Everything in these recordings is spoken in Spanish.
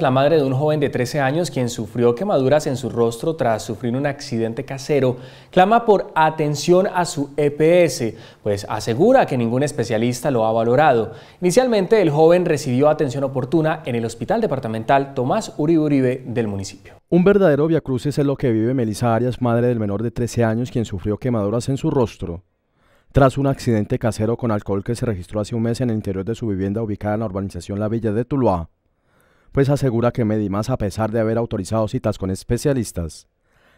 la madre de un joven de 13 años quien sufrió quemaduras en su rostro tras sufrir un accidente casero, clama por atención a su EPS, pues asegura que ningún especialista lo ha valorado. Inicialmente el joven recibió atención oportuna en el Hospital Departamental Tomás Uribe Uribe del municipio. Un verdadero viacrucis es lo que vive Melisa Arias, madre del menor de 13 años quien sufrió quemaduras en su rostro. Tras un accidente casero con alcohol que se registró hace un mes en el interior de su vivienda ubicada en la urbanización La Villa de Tuluá, pues asegura que Medimás, a pesar de haber autorizado citas con especialistas,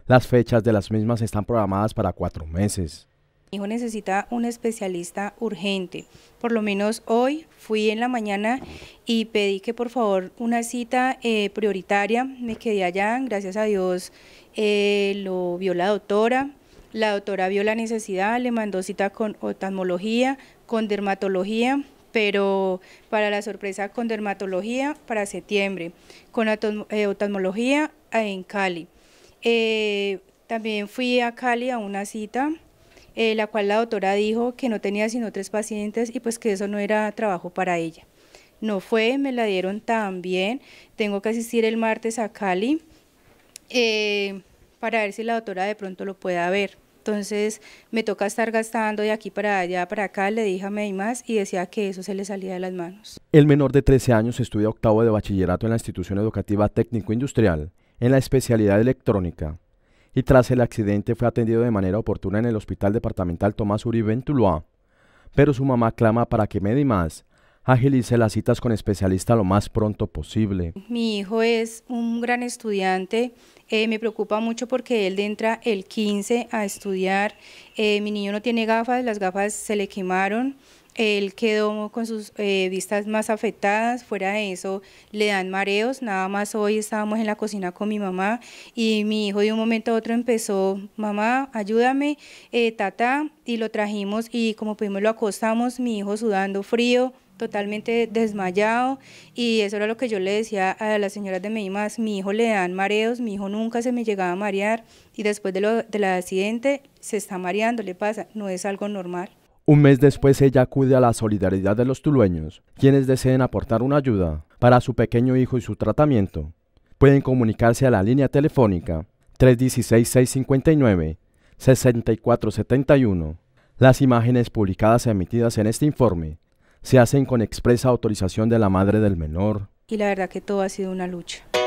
las fechas de las mismas están programadas para cuatro meses. Mi hijo necesita un especialista urgente. Por lo menos hoy fui en la mañana y pedí que por favor una cita eh, prioritaria. Me quedé allá, gracias a Dios eh, lo vio la doctora. La doctora vio la necesidad, le mandó cita con oftalmología, con dermatología, pero para la sorpresa con dermatología para septiembre, con eh, otasmología eh, en Cali. Eh, también fui a Cali a una cita, la cual la doctora dijo que no tenía sino tres pacientes y pues que eso no era trabajo para ella. No fue, me la dieron también. Tengo que asistir el martes a Cali para ver si la doctora de pronto lo pueda ver. Entonces me toca estar gastando de aquí para allá, para acá, le dije a más y decía que eso se le salía de las manos. El menor de 13 años estudia octavo de bachillerato en la institución educativa técnico-industrial, en la especialidad electrónica, y tras el accidente fue atendido de manera oportuna en el Hospital Departamental Tomás Uribe en Tuluá. Pero su mamá clama para que más agilice las citas con especialista lo más pronto posible. Mi hijo es un gran estudiante, eh, me preocupa mucho porque él entra el 15 a estudiar, eh, mi niño no tiene gafas, las gafas se le quemaron, él quedó con sus eh, vistas más afectadas, fuera de eso le dan mareos, nada más hoy estábamos en la cocina con mi mamá y mi hijo de un momento a otro empezó, mamá, ayúdame, tata, y lo trajimos y como pudimos lo acostamos, mi hijo sudando frío, totalmente desmayado y eso era lo que yo le decía a las señoras de Medimas, mi hijo le dan mareos, mi hijo nunca se me llegaba a marear y después de lo, del accidente se está mareando, le pasa, no es algo normal. Un mes después ella acude a la solidaridad de los tulueños, quienes deseen aportar una ayuda para su pequeño hijo y su tratamiento. Pueden comunicarse a la línea telefónica 316-659-6471. Las imágenes publicadas y emitidas en este informe se hacen con expresa autorización de la madre del menor. Y la verdad que todo ha sido una lucha.